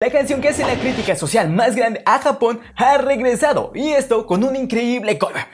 La canción que hace la crítica social más grande a Japón ha regresado y esto con un increíble cover.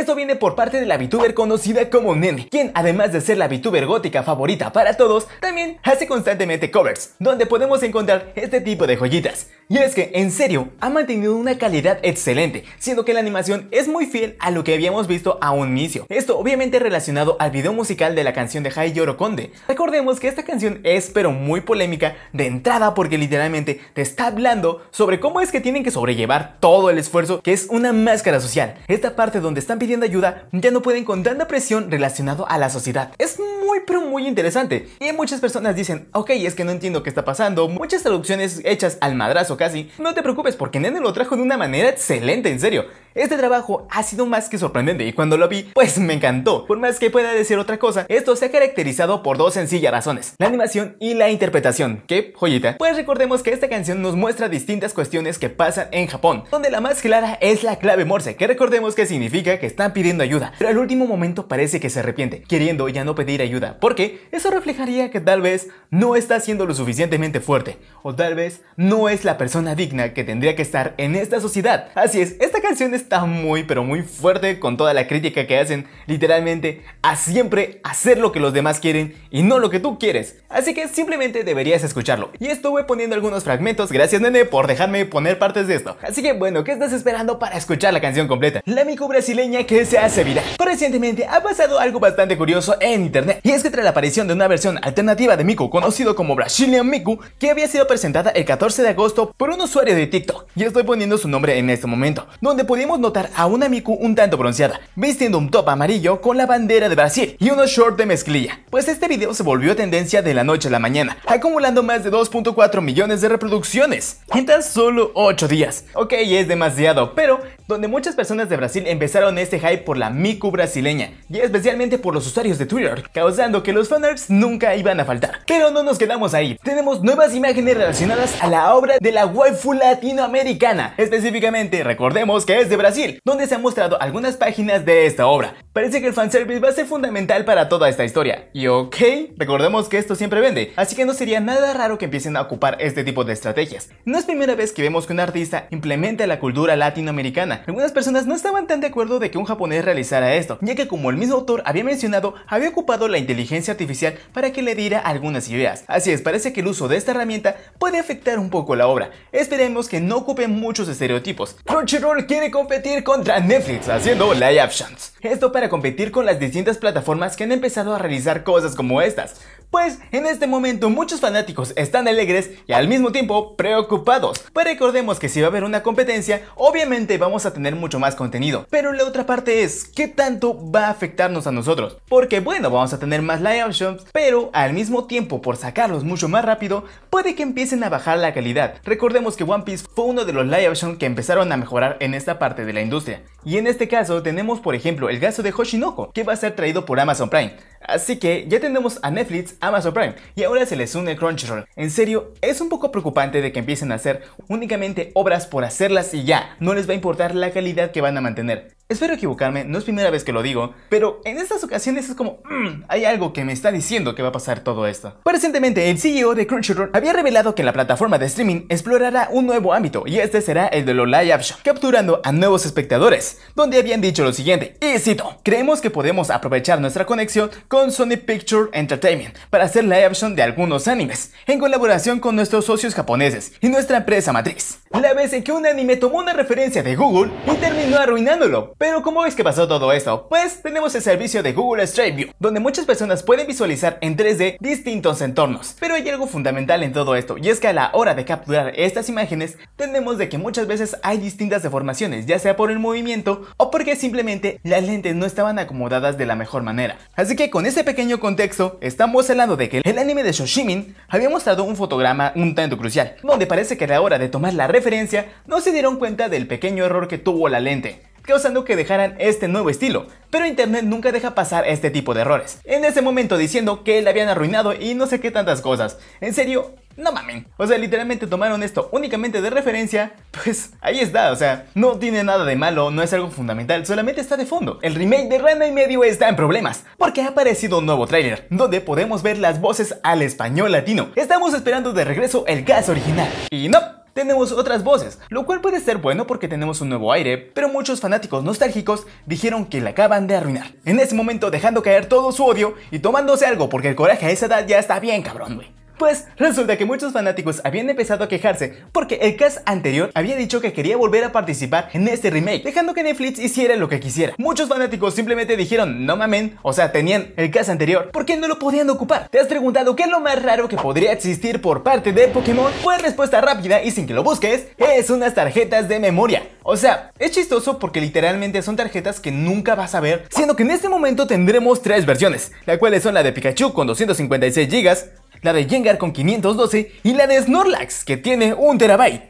Esto viene por parte de la VTuber conocida como Nene, quien además de ser la VTuber gótica favorita para todos, también hace constantemente covers, donde podemos encontrar este tipo de joyitas. Y es que, en serio, ha mantenido una calidad excelente, siendo que la animación es muy fiel a lo que habíamos visto a un inicio. Esto obviamente relacionado al video musical de la canción de Hai Yoro Conde. Recordemos que esta canción es pero muy polémica de entrada porque literalmente te está hablando sobre cómo es que tienen que sobrellevar todo el esfuerzo que es una máscara social. Esta parte donde están pidiendo pidiendo ayuda ya no pueden con tanta presión relacionado a la sociedad. Es muy pero muy interesante. Y muchas personas dicen, ok, es que no entiendo qué está pasando, muchas traducciones hechas al madrazo casi. No te preocupes porque Nene lo trajo de una manera excelente, en serio. Este trabajo ha sido más que sorprendente y cuando lo vi, pues me encantó. Por más que pueda decir otra cosa, esto se ha caracterizado por dos sencillas razones, la animación y la interpretación. ¡Qué joyita! Pues recordemos que esta canción nos muestra distintas cuestiones que pasan en Japón, donde la más clara es la clave morse, que recordemos que significa que están pidiendo ayuda, pero al último momento parece que se arrepiente, queriendo ya no pedir ayuda porque eso reflejaría que tal vez no está siendo lo suficientemente fuerte, o tal vez no es la persona digna que tendría que estar en esta sociedad. Así es, esta canción está muy pero muy fuerte con toda la crítica que hacen literalmente a siempre hacer lo que los demás quieren y no lo que tú quieres. Así que simplemente deberías escucharlo. Y estuve poniendo algunos fragmentos, gracias nene por dejarme poner partes de esto. Así que bueno, ¿qué estás esperando para escuchar la canción completa? La mico brasileña que se hace vida Recientemente ha pasado algo bastante curioso en internet es que tras la aparición de una versión alternativa de Miku conocido como Brazilian Miku, que había sido presentada el 14 de agosto por un usuario de TikTok, y estoy poniendo su nombre en este momento, donde pudimos notar a una Miku un tanto bronceada, vistiendo un top amarillo con la bandera de Brasil y unos shorts de mezclilla. Pues este video se volvió tendencia de la noche a la mañana, acumulando más de 2.4 millones de reproducciones en tan solo 8 días. Ok, es demasiado, pero donde muchas personas de Brasil empezaron este hype por la Miku brasileña, y especialmente por los usuarios de Twitter, causando pensando que los fanarts nunca iban a faltar. Pero no nos quedamos ahí. Tenemos nuevas imágenes relacionadas a la obra de la waifu latinoamericana. Específicamente, recordemos que es de Brasil, donde se han mostrado algunas páginas de esta obra. Parece que el fanservice va a ser fundamental para toda esta historia. Y ok, recordemos que esto siempre vende, así que no sería nada raro que empiecen a ocupar este tipo de estrategias. No es primera vez que vemos que un artista implementa la cultura latinoamericana. Algunas personas no estaban tan de acuerdo de que un japonés realizara esto, ya que como el mismo autor había mencionado, había ocupado la inteligencia artificial para que le diera algunas ideas. Así es, parece que el uso de esta herramienta puede afectar un poco la obra. Esperemos que no ocupen muchos estereotipos. Crunchyroll quiere competir contra Netflix haciendo live actions. Esto a competir con las distintas plataformas que han empezado a realizar cosas como estas, pues en este momento muchos fanáticos están alegres y al mismo tiempo preocupados. Pues recordemos que si va a haber una competencia, obviamente vamos a tener mucho más contenido. Pero la otra parte es, ¿qué tanto va a afectarnos a nosotros? Porque bueno, vamos a tener más live options, pero al mismo tiempo por sacarlos mucho más rápido, puede que empiecen a bajar la calidad. Recordemos que One Piece fue uno de los live options que empezaron a mejorar en esta parte de la industria. Y en este caso tenemos por ejemplo el caso de Hoshinoko, que va a ser traído por Amazon Prime. Así que ya tenemos a Netflix, Amazon Prime y ahora se les une Crunchyroll. En serio, es un poco preocupante de que empiecen a hacer únicamente obras por hacerlas y ya, no les va a importar la calidad que van a mantener. Espero equivocarme, no es primera vez que lo digo, pero en estas ocasiones es como, mmm, hay algo que me está diciendo que va a pasar todo esto. recientemente, el CEO de Crunchyroll había revelado que la plataforma de streaming explorará un nuevo ámbito, y este será el de los live action, capturando a nuevos espectadores, donde habían dicho lo siguiente, y cito, creemos que podemos aprovechar nuestra conexión con Sony Picture Entertainment para hacer live action de algunos animes, en colaboración con nuestros socios japoneses y nuestra empresa matriz. La vez en que un anime tomó una referencia de Google y terminó arruinándolo. Pero ¿cómo es que pasó todo esto? Pues tenemos el servicio de Google Street View, donde muchas personas pueden visualizar en 3D distintos entornos. Pero hay algo fundamental en todo esto, y es que a la hora de capturar estas imágenes, tenemos de que muchas veces hay distintas deformaciones, ya sea por el movimiento o porque simplemente las lentes no estaban acomodadas de la mejor manera. Así que con este pequeño contexto, estamos hablando de que el anime de Shoshimin había mostrado un fotograma un tanto crucial, donde parece que a la hora de tomar la referencia, no se dieron cuenta del pequeño error que tuvo la lente causando que dejaran este nuevo estilo, pero internet nunca deja pasar este tipo de errores. En ese momento diciendo que la habían arruinado y no sé qué tantas cosas. En serio, no mamen. O sea, literalmente tomaron esto únicamente de referencia, pues ahí está, o sea, no tiene nada de malo, no es algo fundamental, solamente está de fondo. El remake de Rana y Medio está en problemas, porque ha aparecido un nuevo tráiler, donde podemos ver las voces al español latino. Estamos esperando de regreso el gas original. Y no, tenemos otras voces, lo cual puede ser bueno porque tenemos un nuevo aire, pero muchos fanáticos nostálgicos dijeron que la acaban de arruinar. En ese momento dejando caer todo su odio y tomándose algo porque el coraje a esa edad ya está bien cabrón, güey. Pues resulta que muchos fanáticos habían empezado a quejarse porque el cast anterior había dicho que quería volver a participar en este remake, dejando que Netflix hiciera lo que quisiera. Muchos fanáticos simplemente dijeron, no mamen, o sea, tenían el cast anterior, porque no lo podían ocupar? ¿Te has preguntado qué es lo más raro que podría existir por parte de Pokémon? Pues respuesta rápida y sin que lo busques, es unas tarjetas de memoria. O sea, es chistoso porque literalmente son tarjetas que nunca vas a ver, siendo que en este momento tendremos tres versiones, la cuales son la de Pikachu con 256 GB, la de Jengar con 512 y la de Snorlax que tiene un terabyte.